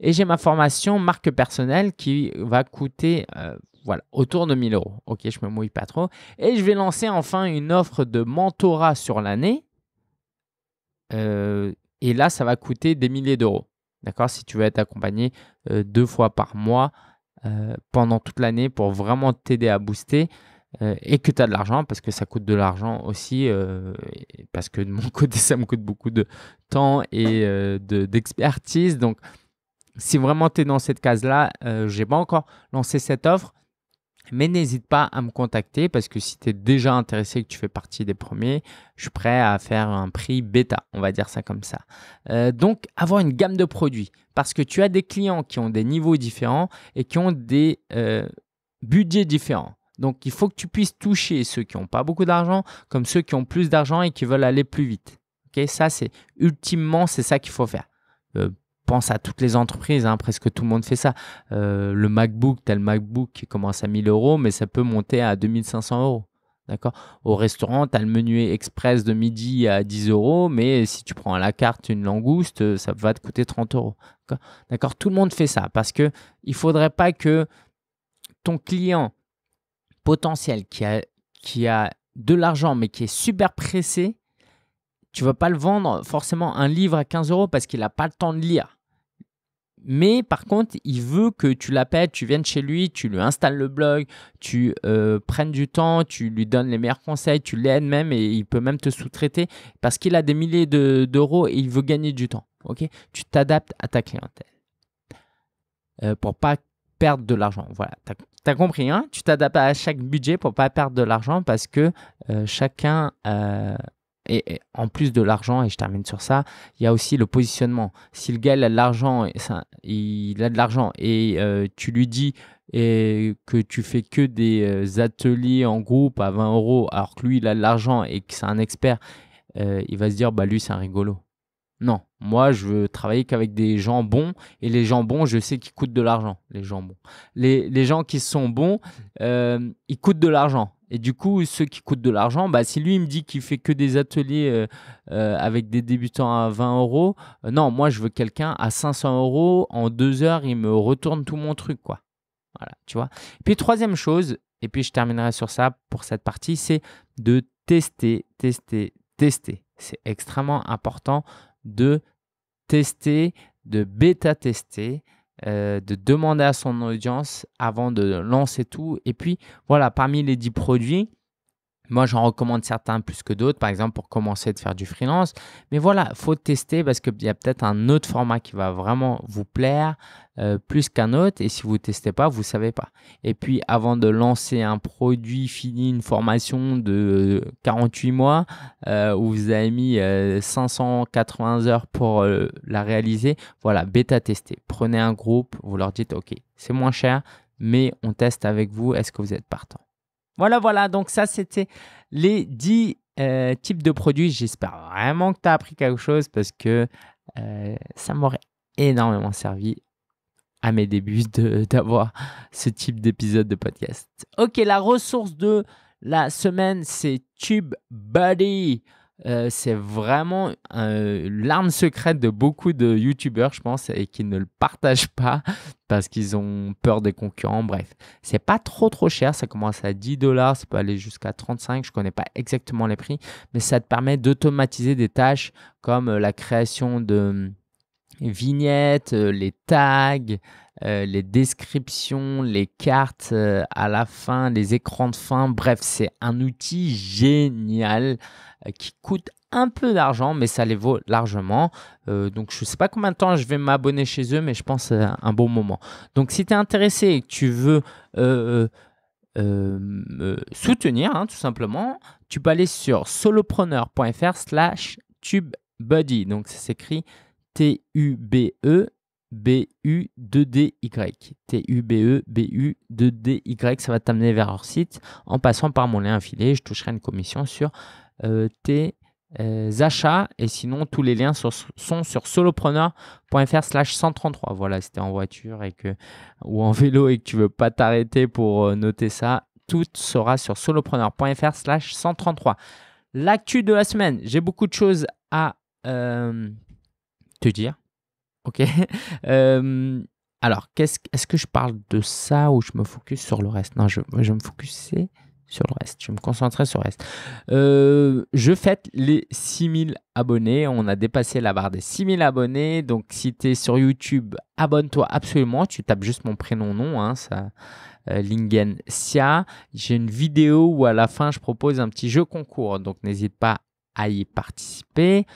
Et j'ai ma formation marque personnelle qui va coûter euh, voilà, autour de 1000 euros. Ok, je me mouille pas trop. Et je vais lancer enfin une offre de mentorat sur l'année. et là, ça va coûter des milliers d'euros. D'accord Si tu veux être accompagné deux fois par mois pendant toute l'année pour vraiment t'aider à booster. Euh, et que tu as de l'argent parce que ça coûte de l'argent aussi, euh, parce que de mon côté, ça me coûte beaucoup de temps et euh, d'expertise. Donc, si vraiment tu es dans cette case-là, j'ai je n'ai pas encore lancé cette offre, mais n'hésite pas à me contacter parce que si tu es déjà intéressé et que tu fais partie des premiers, je suis prêt à faire un prix bêta, on va dire ça comme ça. donc, avoir une gamme de produits parce que tu as des clients qui ont des niveaux différents et qui ont des budgets différents. Donc il faut que tu puisses toucher ceux qui n'ont pas beaucoup d'argent comme ceux qui ont plus d'argent et qui veulent aller plus vite. Okay ça, c'est ultimement, c'est ça qu'il faut faire. Euh, pense à toutes les entreprises, hein, presque tout le monde fait ça. Euh, le MacBook, le MacBook qui commence à 1000 euros, mais ça peut monter à 2500 euros. D'accord Au restaurant, tu as le menu express de midi à 10 euros, mais si tu prends à la carte une langouste, euh, ça va te coûter 30 euros. D'accord Tout le monde fait ça parce que il faudrait pas que ton client potentiel, qui a, qui a de l'argent, mais qui est super pressé, tu vas pas le vendre forcément un livre à 15 euros parce qu'il n'a pas le temps de lire. Mais par contre, il veut que tu l'appelles, tu viennes chez lui, tu lui installes le blog, tu euh, prennes du temps, tu lui donnes les meilleurs conseils, tu l'aides même et il peut même te sous-traiter parce qu'il a des milliers d'euros et il veut gagner du temps. Ok, tu t'adaptes à ta clientèle euh, pour pas perdre de l'argent. Voilà, tu as, compris, hein tu t'adaptes à chaque budget pour pas perdre de l'argent parce que euh, chacun... Euh, en plus de l'argent, et je termine sur ça, il y a aussi le positionnement. Si le gars il a de l'argent, il a de l'argent et euh, tu lui dis que tu fais que des ateliers en groupe à 20 euros, alors que lui il a de l'argent et que c'est un expert, il va se dire bah lui c'est un rigolo. Non, moi je veux travailler qu'avec des gens bons et les gens bons, je sais qu'ils coûtent de l'argent. Les gens bons, les, gens qui sont bons, euh, ils coûtent de l'argent. Et du coup, ceux qui coûtent de l'argent, bah, si lui il me dit qu'il fait que des ateliers euh, euh, avec des débutants à 20 euros, non, moi je veux quelqu'un à 500 euros en deux heures, il me retourne tout mon truc, quoi. Voilà, tu vois. Et puis troisième chose, et puis je terminerai sur ça pour cette partie, c'est de tester, tester, tester. C'est extrêmement important de tester, de bêta-tester, euh, de demander à son audience avant de lancer tout. Et puis, voilà, parmi les 10 produits, moi, j'en recommande certains plus que d'autres, par exemple pour commencer de faire du freelance. Mais voilà, faut tester parce qu'il y a peut-être un autre format qui va vraiment vous plaire euh, plus qu'un autre. Et si vous ne testez pas, vous ne savez pas. Et puis, avant de lancer un produit fini, une formation de 48 mois euh, où vous avez mis 580 euh, heures pour la réaliser, voilà, bêta tester. Prenez un groupe, vous leur dites, ok, c'est moins cher, mais on teste avec vous. Est-ce que vous êtes partant? Voilà, voilà. Donc, ça, c'était les 10 euh, types de produits. J'espère vraiment que tu as appris quelque chose parce que euh, ça m'aurait énormément servi à mes débuts d'avoir ce type d'épisode de podcast. Ok, la ressource de la semaine, c'est TubeBuddy. Euh, c'est vraiment euh, l'arme secrète de beaucoup de youtubeurs, je pense, et qui ne le partagent pas parce qu'ils ont peur des concurrents. Bref, c'est pas trop trop cher. Ça commence à 10 dollars, ça peut aller jusqu'à 35. Je connais pas exactement les prix, mais ça te permet d'automatiser des tâches comme euh, la création de hum, vignettes, les tags, les descriptions, les cartes à la fin, les écrans de fin. Bref, c'est un outil génial. Euh, qui coûte un peu d'argent, mais ça les vaut largement. Euh, donc je ne sais pas combien de temps je vais m'abonner chez eux, mais je pense que euh, un bon moment. Donc si tu es intéressé et que tu veux me soutenir, hein, tout simplement, tu peux aller sur solopreneur.fr slash tubebuddy. Donc ça s'écrit T-U-B-E. B-U-D-D-Y. T-U-B-E-B-U-D-D-Y. Ça va t'amener vers leur site. En passant par mon lien affilié, je toucherai une commission sur euh, tes euh, achats. Et sinon, tous les liens sont sur solopreneur.fr slash 133. Voilà, si tu en voiture et que, ou en vélo et que tu veux pas t'arrêter pour euh, noter ça, tout sera sur solopreneur.fr slash 133. L'actu de la semaine, j'ai beaucoup de choses à te dire. Ok Alors, qu est-ce que je parle de ça ou je me focus sur le reste Non, je, je me focuser sur le reste. Je me concentrerai sur le reste. Euh, je fête les 6000 abonnés. On a dépassé la barre des 6000 abonnés. Donc, si tu es sur YouTube, abonne-toi absolument. Tu tapes juste mon prénom, nom. Hein, ça, euh, J'ai une vidéo où à la fin, je propose un petit jeu concours. Donc, n'hésite pas à y participer.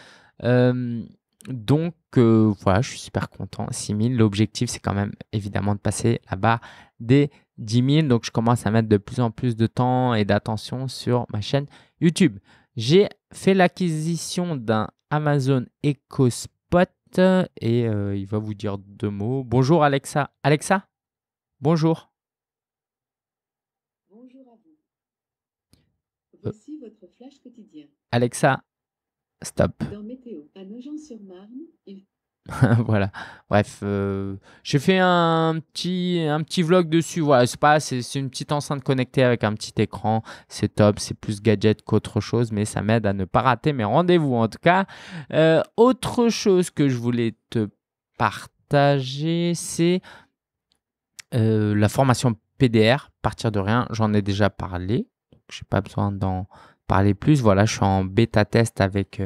Euh, donc, voilà, je suis super content. 6000. L'objectif, c'est quand même évidemment de passer la barre des 10 000. Donc, je commence à mettre de plus en plus de temps et d'attention sur ma chaîne YouTube. J'ai fait l'acquisition d'un Amazon EcoSpot et euh, il va vous dire deux mots. Bonjour Alexa. Alexa, bonjour. Bonjour à vous. Euh. Voici votre flash quotidien. Alexa, stop. Dans Météo, sur marne voilà. Bref, euh, j'ai fait un petit, un petit vlog dessus. Voilà, c'est pas, c'est une petite enceinte connectée avec un petit écran. C'est top, c'est plus gadget qu'autre chose, mais ça m'aide à ne pas rater mes rendez-vous en tout cas. Euh, autre chose que je voulais te partager, c'est euh, la formation PDR, partir de rien. J'en ai déjà parlé, j'ai pas besoin d'en parler plus. Voilà, je suis en bêta test avec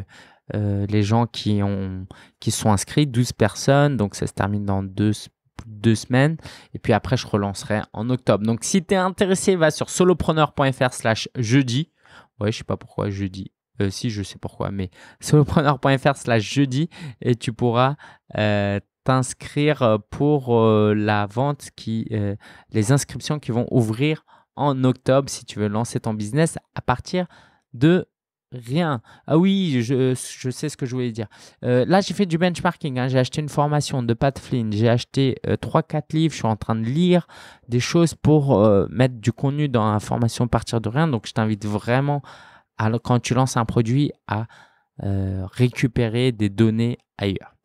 euh, les gens qui, ont, qui sont inscrits, 12 personnes, donc ça se termine dans deux, semaines. Et puis après, je relancerai en octobre. Donc si tu es intéressé, va sur solopreneur.fr slash jeudi. Ouais, je ne sais pas pourquoi jeudi. Euh, si, je sais pourquoi, mais solopreneur.fr slash jeudi et tu pourras euh, t'inscrire pour la vente qui, les inscriptions qui vont ouvrir en octobre si tu veux lancer ton business à partir de rien. Ah oui, je, sais ce que je voulais dire. Euh, là, j'ai fait du benchmarking. Hein. J'ai acheté une formation de Pat Flynn. J'ai acheté euh, trois 3-4 livres. Je suis en train de lire des choses pour euh, mettre du contenu dans la formation partir de rien. Donc, je t'invite vraiment, à, quand tu lances un produit, à récupérer des données ailleurs.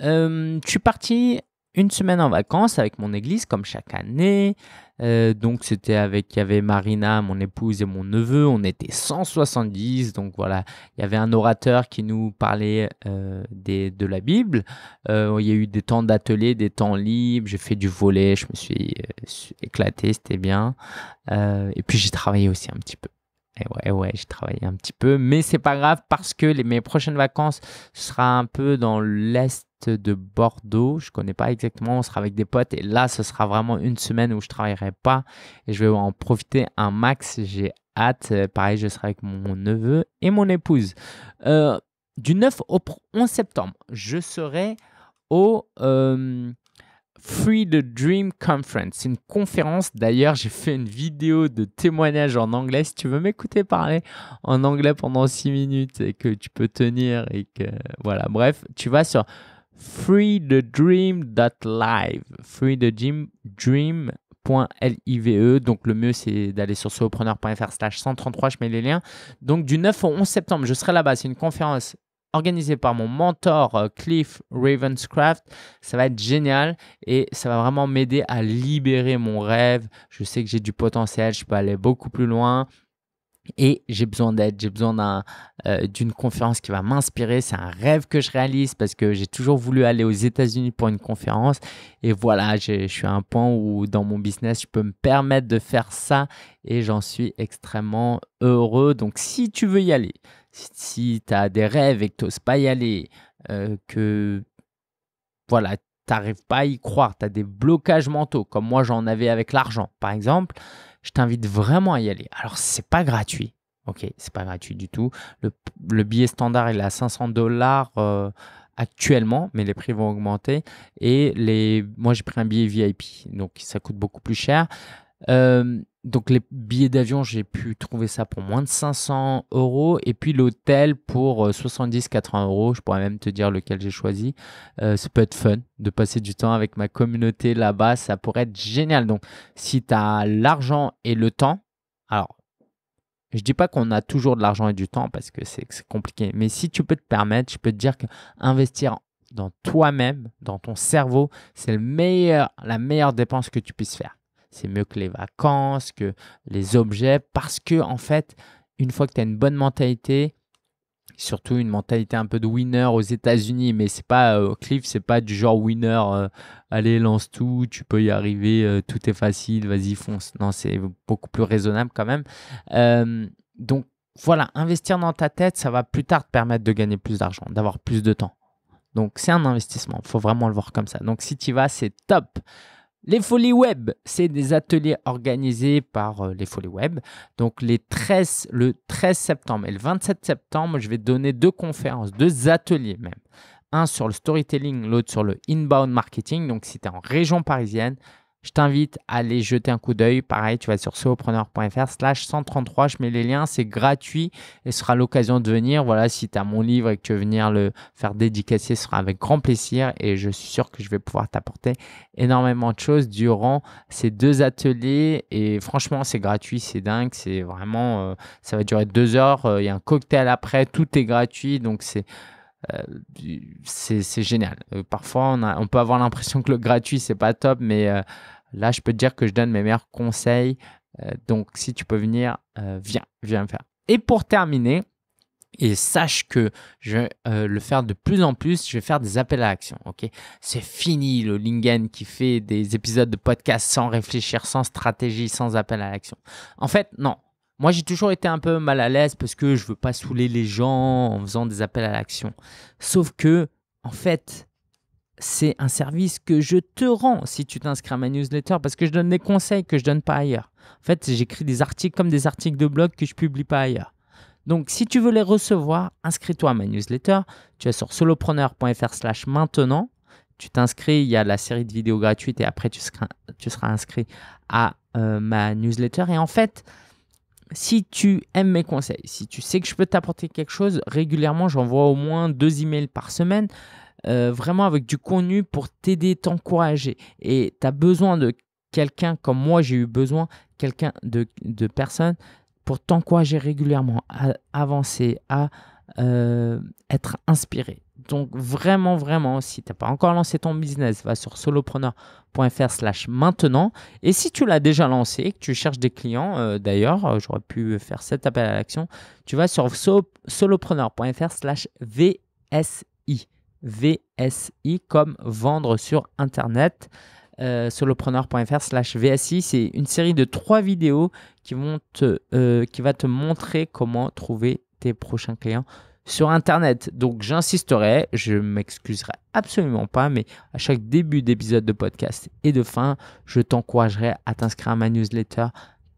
je suis parti une semaine en vacances avec mon église, comme chaque année. Euh, donc, c'était avec, y avait Marina, mon épouse et mon neveu. On était 170. Donc, voilà, il y avait un orateur qui nous parlait euh, des, de la Bible. Euh, il y a eu des temps d'atelier, des temps libres. J'ai fait du volet. Je me suis éclaté. C'était bien. et puis, j'ai travaillé aussi un petit peu. Et ouais, ouais, j'ai travaillé un petit peu, mais c'est pas grave parce que les, mes prochaines vacances sera un peu dans l'est de Bordeaux. Je ne connais pas exactement, on sera avec des potes. Et là, ce sera vraiment une semaine où je ne travaillerai pas. Et je vais en profiter un max. J'ai hâte. Euh, pareil, je serai avec mon neveu et mon épouse. Euh, du 9 au 11 septembre, je serai au... Euh, Free the Dream Conference. C'est une conférence. D'ailleurs, j'ai fait une vidéo de témoignage en anglais. Si tu veux m'écouter parler en anglais pendant 6 minutes et que tu peux tenir et que voilà, bref, tu vas sur Free the Dream live. Free the dream, dream e. Donc le mieux c'est d'aller sur solopreneur.fr slash 133, je mets les liens. Donc du 9 au 11 septembre, je serai là-bas, c'est une conférence organisée par mon mentor euh, Cliff Ravenscraft. Ça va être génial et ça va vraiment m'aider à libérer mon rêve. Je sais que j'ai du potentiel, je peux aller beaucoup plus loin et j'ai besoin d'aide, j'ai besoin euh, d'une conférence qui va m'inspirer. C'est un rêve que je réalise parce que j'ai toujours voulu aller aux États-Unis pour une conférence. Et voilà, je suis à un point où dans mon business, je peux me permettre de faire ça et j'en suis extrêmement heureux. Donc si tu veux y aller, si tu as des rêves et que tu n'oses pas y aller, euh, que voilà, tu n'arrives pas à y croire, tu as des blocages mentaux comme moi j'en avais avec l'argent par exemple je t'invite vraiment à y aller. Alors, ce n'est pas gratuit. Ok, c'est pas gratuit du tout. Le, billet standard, est à 500 dollars euh, actuellement, mais les prix vont augmenter. Et les, moi, j'ai pris un billet VIP, donc ça coûte beaucoup plus cher. Euh, donc les billets d'avion, j'ai pu trouver ça pour moins de 500 euros. Et puis l'hôtel pour 70-80 euh, euros. Je pourrais même te dire lequel j'ai choisi. Euh, ça peut être fun de passer du temps avec ma communauté là-bas. Ça pourrait être génial. Donc si tu as l'argent et le temps, alors je dis pas qu'on a toujours de l'argent et du temps parce que c'est compliqué. Mais si tu peux te permettre, je peux te dire que investir dans toi-même, dans ton cerveau, c'est meilleur, la meilleure dépense que tu puisses faire c'est mieux que les vacances, que les objets, parce que en fait, une fois que tu as une bonne mentalité, surtout une mentalité un peu de winner aux États-Unis, mais c'est pas euh, Cliff, c'est pas du genre winner, euh, allez lance tout, tu peux y arriver, euh, tout est facile, vas-y fonce. Non, c'est beaucoup plus raisonnable quand même. Euh, donc voilà, investir dans ta tête, ça va plus tard te permettre de gagner plus d'argent, d'avoir plus de temps. Donc c'est un investissement, faut vraiment le voir comme ça. Donc si tu vas, c'est top. Les folies web, c'est des ateliers organisés par euh, les folies web. Donc les le 13 septembre et le 27 septembre, je vais donner deux conférences, deux ateliers même. Un sur le storytelling, l'autre sur le inbound marketing. Donc si en région parisienne, je t'invite à aller jeter un coup d'œil. Pareil, tu vas sur sopreneur.fr slash 133. Je mets les liens, c'est gratuit et ce sera l'occasion de venir. Voilà, si tu as mon livre et que tu veux venir le faire dédicacer, ce sera avec grand plaisir et je suis sûr que je vais pouvoir t'apporter énormément de choses durant ces deux ateliers. Et franchement, c'est gratuit, c'est dingue, c'est vraiment, euh, ça va durer deux heures. Euh, il y a un cocktail après, tout est gratuit, donc c'est euh, c'est génial. parfois, on, peut avoir l'impression que le gratuit, c'est pas top, mais Là, je peux te dire que je donne mes meilleurs conseils. Euh, donc, si tu peux venir, euh, viens, viens me faire. Et pour terminer, et sache que je vais euh, le faire de plus en plus, je vais faire des appels à l'action, ok C'est fini le Lingen qui fait des épisodes de podcast sans réfléchir, sans stratégie, sans appel à l'action. En fait, non. Moi, j'ai toujours été un peu mal à l'aise parce que je veux pas saouler les gens en faisant des appels à l'action. Sauf que, en fait, c'est un service que je te rends si tu t'inscris à ma newsletter parce que je donne des conseils que je donne pas ailleurs. En fait, j'écris des articles comme des articles de blog que je publie pas ailleurs. Donc, si tu veux les recevoir, inscris-toi à ma newsletter. Tu es sur solopreneur.fr/slash maintenant. Tu t'inscris, il y a la série de vidéos gratuites et après tu seras, inscrit à euh, ma newsletter. Et en fait, si tu aimes mes conseils, si tu sais que je peux t'apporter quelque chose, régulièrement, j'envoie au moins deux emails par semaine. Euh, vraiment avec du contenu pour t'aider, t'encourager. Et tu as besoin de quelqu'un, comme moi j'ai eu besoin, quelqu'un de, de personnes pour t'encourager régulièrement à avancer, à euh, être inspiré. Donc vraiment, vraiment, si tu n'as pas encore lancé ton business, va sur solopreneur.fr slash maintenant. Et si tu l'as déjà lancé, que tu cherches des clients, euh, d'ailleurs, j'aurais pu faire cet appel à l'action, tu vas sur solopreneur.fr slash VSI. VSI comme vendre sur Internet. Euh, solopreneur.fr slash VSI. C'est une série de trois vidéos qui, vont te, euh, qui va te montrer comment trouver tes prochains clients sur Internet. Donc j'insisterai, je m'excuserai absolument pas, mais à chaque début d'épisode de podcast et de fin, je t'encouragerai à t'inscrire à ma newsletter,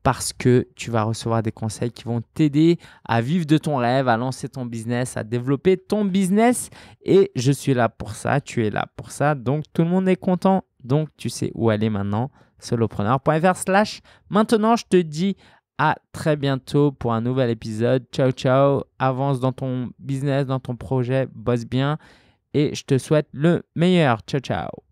parce que tu vas recevoir des conseils qui vont t'aider à vivre de ton rêve, à lancer ton business, à développer ton business. Et je suis là pour ça, tu es là pour ça. Donc tout le monde est content. Donc tu sais où aller maintenant. Solopreneur.fr slash. Maintenant, je te dis à très bientôt pour un nouvel épisode. Ciao, ciao. Avance dans ton business, dans ton projet. Bosse bien. Et je te souhaite le meilleur. Ciao, ciao.